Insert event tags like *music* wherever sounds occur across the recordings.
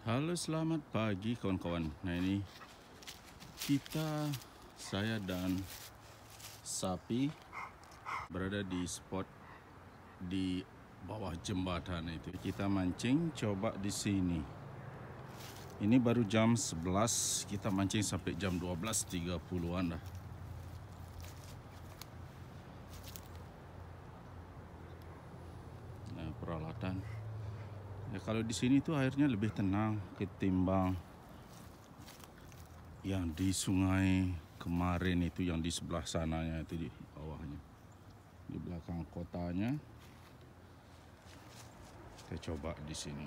Halo selamat pagi kawan-kawan Nah ini kita saya dan sapi berada di spot di bawah jembatan itu kita mancing coba di sini ini baru jam 11 kita mancing sampai jam 12.30an lah kalau di sini tuh airnya lebih tenang ketimbang yang di sungai kemarin itu yang di sebelah sananya itu di bawahnya di belakang kotanya kita coba di sini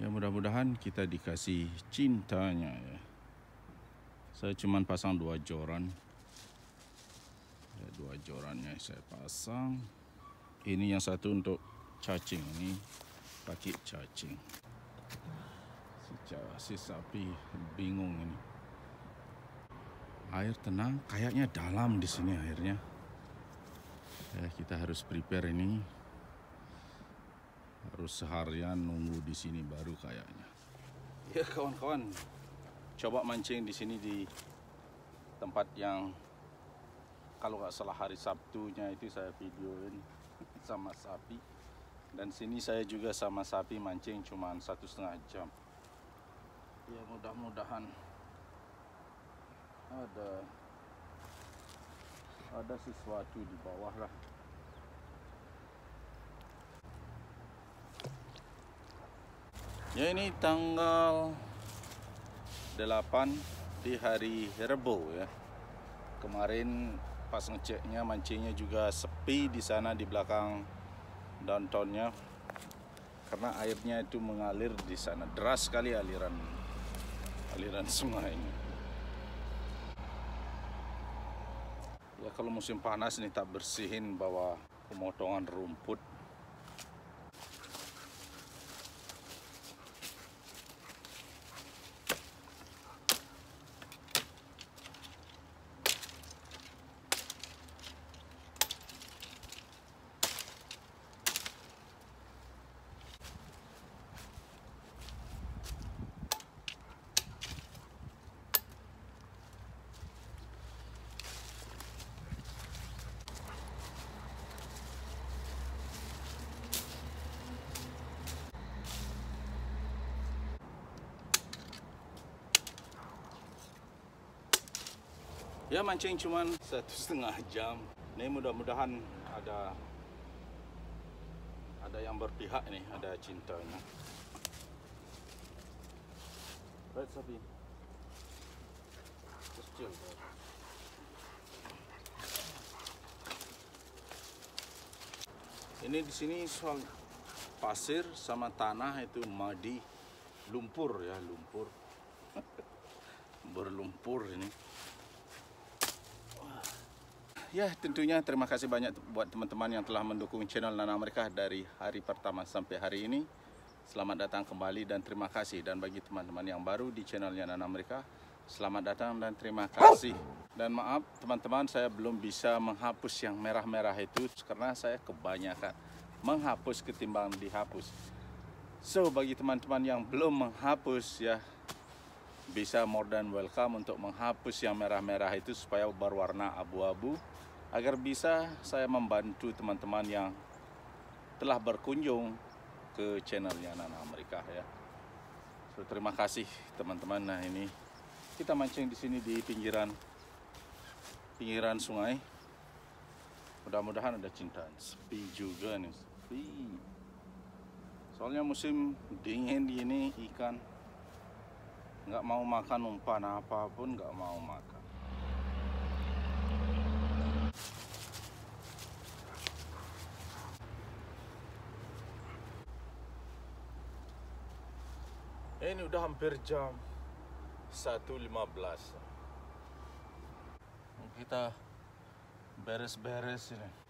ya mudah-mudahan kita dikasih cintanya ya saya cuman pasang dua joran ya, dua jorannya saya pasang ini yang satu untuk cacing ini pakai cacing Secara si sapi bingung ini Air tenang kayaknya dalam di sini airnya ya, Kita harus prepare ini Harus seharian nunggu di sini baru kayaknya Ya kawan-kawan Coba mancing di sini di tempat yang kalau nggak salah hari Sabtunya itu saya videoin *laughs* sama sapi dan sini saya juga sama sapi mancing cuma satu setengah jam ya mudah-mudahan ada ada sesuatu di bawah lah ya ini tanggal 8 di hari Rebo ya kemarin pas ngeceknya mancingnya juga sepi di sana di belakang downtownnya karena airnya itu mengalir di sana deras sekali aliran aliran sungai ini ya kalau musim panas nih tak bersihin bawa pemotongan rumput ya mancing cuma satu setengah jam ini mudah-mudahan ada ada yang berpihak nih ada cintanya right sapi kecil ini di sini soal pasir sama tanah itu madi lumpur ya lumpur *laughs* berlumpur ini Ya, tentunya terima kasih banyak buat teman-teman yang telah mendukung channel Nana Amerika dari hari pertama sampai hari ini. Selamat datang kembali dan terima kasih. Dan bagi teman-teman yang baru di channelnya Nana Amerika, selamat datang dan terima kasih. Dan maaf teman-teman, saya belum bisa menghapus yang merah-merah itu karena saya kebanyakan menghapus ketimbang dihapus. So, bagi teman-teman yang belum menghapus ya, bisa more than welcome untuk menghapus yang merah-merah itu supaya berwarna abu-abu agar bisa saya membantu teman-teman yang telah berkunjung ke channelnya Nana Amerika ya. terima kasih teman-teman. Nah ini kita mancing di sini di pinggiran pinggiran sungai. Mudah-mudahan ada cinta Sepi juga nih, sepi. Soalnya musim dingin ini ikan nggak mau makan umpan apapun nggak mau makan. Eh, ini udah hampir jam 1.15 Kita beres-beres ini